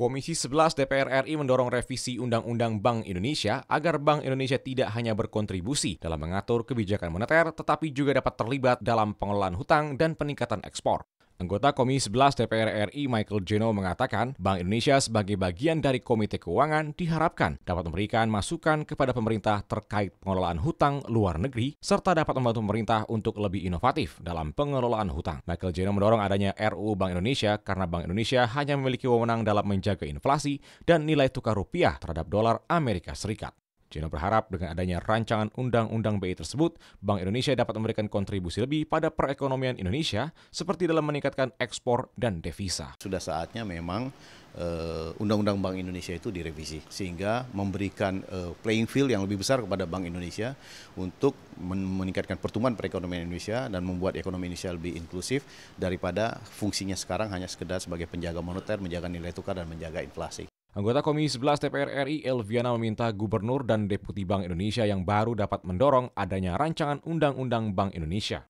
Komisi 11 DPR RI mendorong revisi Undang-Undang Bank Indonesia agar Bank Indonesia tidak hanya berkontribusi dalam mengatur kebijakan moneter, tetapi juga dapat terlibat dalam pengelolaan hutang dan peningkatan ekspor. Anggota Komisi 11 DPR RI Michael Geno mengatakan, Bank Indonesia sebagai bagian dari Komite Keuangan diharapkan dapat memberikan masukan kepada pemerintah terkait pengelolaan hutang luar negeri, serta dapat membantu pemerintah untuk lebih inovatif dalam pengelolaan hutang. Michael Geno mendorong adanya RUU Bank Indonesia karena Bank Indonesia hanya memiliki wewenang dalam menjaga inflasi dan nilai tukar rupiah terhadap dolar Amerika Serikat. Cina berharap dengan adanya rancangan undang-undang BI tersebut, Bank Indonesia dapat memberikan kontribusi lebih pada perekonomian Indonesia seperti dalam meningkatkan ekspor dan devisa. Sudah saatnya memang eh, undang-undang uh, Bank Indonesia itu direvisi sehingga memberikan uh, playing field yang lebih besar kepada Bank Indonesia untuk meningkatkan pertumbuhan perekonomian Indonesia dan membuat ekonomi Indonesia lebih inklusif daripada fungsinya sekarang hanya sekedar sebagai penjaga moneter, menjaga nilai tukar dan menjaga inflasi. Anggota Komisi 11 DPR RI Elviana meminta Gubernur dan Deputi Bank Indonesia yang baru dapat mendorong adanya rancangan Undang-Undang Bank Indonesia.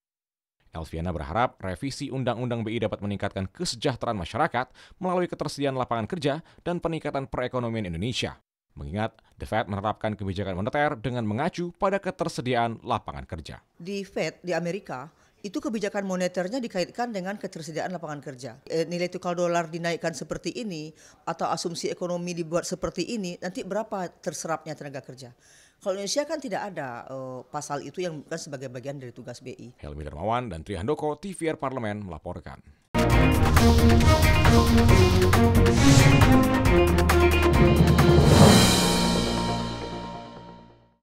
Elviana berharap revisi Undang-Undang BI dapat meningkatkan kesejahteraan masyarakat melalui ketersediaan lapangan kerja dan peningkatan perekonomian Indonesia. Mengingat The Fed menerapkan kebijakan moneter dengan mengacu pada ketersediaan lapangan kerja. Di Fed di Amerika itu kebijakan moneternya dikaitkan dengan ketersediaan lapangan kerja. E, nilai tukar dolar dinaikkan seperti ini atau asumsi ekonomi dibuat seperti ini, nanti berapa terserapnya tenaga kerja? Kalau Indonesia kan tidak ada e, pasal itu yang bukan sebagai bagian dari tugas BI. Helmi Darmawan dan Trihandoko, TVR Parlemen melaporkan.